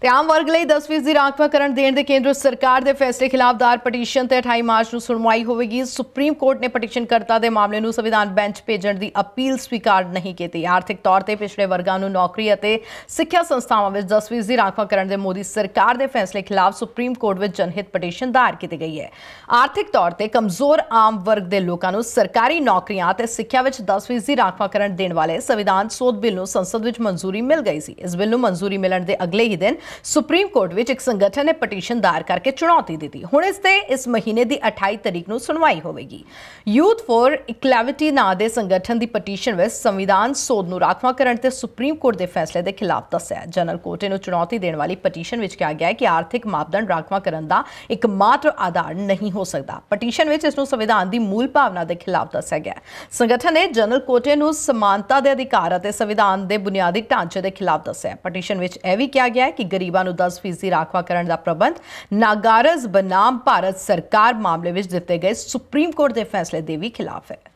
ਤੇ ਆਮ ਵਰਗ ਲਈ 10% ਦੀ ਰਾਖਵਾਂਕਰਨ ਦੇਣ ਦੇ ਕੇਂਦਰ ਸਰਕਾਰ ਦੇ ਫੈਸਲੇ ਖਿਲਾਫ ਦਾਰ ਪਟੀਸ਼ਨ ਤੇ 28 ਮਾਰਚ ਨੂੰ ਸੁਣਵਾਈ ਹੋਵੇਗੀ ਸੁਪਰੀਮ ਕੋਰਟ ਨੇ ਪਟੀਸ਼ਨ ਕਰਤਾ ਦੇ ਮਾਮਲੇ ਨੂੰ ਸੰਵਿਧਾਨ ਬੈਂਚ ਭੇਜਣ ਦੀ ਅਪੀਲ ਸਵੀਕਾਰ ਨਹੀਂ ਕੀਤੀ ਆਰਥਿਕ ਤੌਰ ਤੇ ਪਿਛੜੇ ਵਰਗਾਂ ਨੂੰ ਨੌਕਰੀ ਅਤੇ ਸਿੱਖਿਆ ਸੰਸਥਾਵਾਂ ਵਿੱਚ 10% ਦੀ ਰਾਖਵਾਂਕਰਨ ਦੇ ਮੋਦੀ ਸਰਕਾਰ ਦੇ ਫੈਸਲੇ ਖਿਲਾਫ ਸੁਪਰੀਮ ਕੋਰਟ ਵਿੱਚ ਜਨਹਿਤ ਪਟੀਸ਼ਨ ਦਾਇਰ ਕੀਤੀ ਗਈ ਹੈ ਆਰਥਿਕ ਤੌਰ ਤੇ ਕਮਜ਼ੋਰ ਆਮ ਵਰਗ ਦੇ ਲੋਕਾਂ ਨੂੰ ਸਰਕਾਰੀ ਨੌਕਰੀਆਂ ਅਤੇ ਸਿੱਖਿਆ ਵਿੱਚ 10% ਦੀ ਰਾਖਵਾਂਕਰਨ ਦੇਣ ਵਾਲੇ ਸੰਵਿਧਾਨ ਸੋਧ ਬਿੱਲ ਨੂੰ ਸੰਸਦ ਵਿੱਚ ਮਨਜ਼ੂਰੀ ਮਿਲ ਗਈ ਸੀ ਇਸ ਬਿੱਲ ਨੂੰ ਮਨਜ਼ੂਰੀ ਮਿਲਣ ਦੇ ਅਗਲੇ ਹੀ ਦਿਨ ਸੁਪਰੀਮ ਕੋਰਟ ਵਿੱਚ ਇੱਕ ਸੰਗਠਨ ਨੇ ਪਟੀਸ਼ਨ ਦਾਇਰ ਕਰਕੇ ਚੁਣੌਤੀ ਦਿੱਤੀ ਹੁਣ ਇਸ ਤੇ ਇਸ ਮਹੀਨੇ ਦੀ 28 ਤਰੀਕ ਨੂੰ ਸੁਣਵਾਈ ਹੋਵੇਗੀ ਯੂਥ ਫੋਰ ਇਕਲੈਵਿਟੀ ਨਾਂ ਦੇ ਸੰਗਠਨ ਦੀ ਪਟੀਸ਼ਨ ਵਿੱਚ ਸੰਵਿਧਾਨ ਸੋਧ ਨੂੰ ਰਾਖਵਾਂ ਕਰਨ ਤੇ ਸੁਪਰੀਮ ਕੋਰਟ ਦੇ ਫੈਸਲੇ ਦੇ ਖਿਲਾਫ ਦੱਸਿਆ ਜਨਰਲ ਕੋਰਟ ਨੂੰ ਚੁਣੌਤੀ ਦੇਣ ਵਾਲੀ ਪਟੀਸ਼ਨ ਵਿੱਚ ਕਿਹਾ ਗਿਆ ਹੈ ਕਿ ਆਰਥਿਕ ਮਾਪਦੰਡ ਰਾਖਵਾਂ ਕਰਨ ਦਾ ਇੱਕ ਮਾਤਰ ਆਧਾਰ ਨਹੀਂ ਹੋ ਸਕਦਾ ਪਟੀਸ਼ਨ ਵਿੱਚ ਇਸ ਨੂੰ ਸੰਵਿਧਾਨ ਦੀ ਮੂਲ ਭਾਵਨਾ ਦੇ ਖਿਲਾਫ ਦੱਸਿਆ ਗਿਆ ਸੰਗਠਨ ਨੇ ਜਨਰਲ ਕੋਰਟ ਨੂੰ ਸਮਾਨਤਾ ਦੇ ਅਧਿਕਾਰ ਅਤੇ ਸੰਵਿਧਾਨ ਦੇ ਬੁਨਿਆਦੀ ਢਾਂਚੇ ਦੇ ਖਿਲਾਫ ਦੱਸਿਆ ਪਟੀਸ਼ਨ ਵਿੱਚ ਇਹ ਵੀ ਕਿਹਾ ਗਿਆ ਹੈ ਕਿ ਗਰੀਬਾਂ ਨੂੰ 10% ਰਾਖਵਾ ਕਰਨ ਦਾ ਪ੍ਰਬੰਧ ਨਾਗਾਰਜ਼ ਬਨਾਮ ਭਾਰਤ ਸਰਕਾਰ ਮਾਮਲੇ ਵਿੱਚ ਦਿੱਤੇ ਗਏ ਸੁਪਰੀਮ ਕੋਰਟ ਦੇ ਫੈਸਲੇ ਦੇ ਵੀ ਖਿਲਾਫ ਹੈ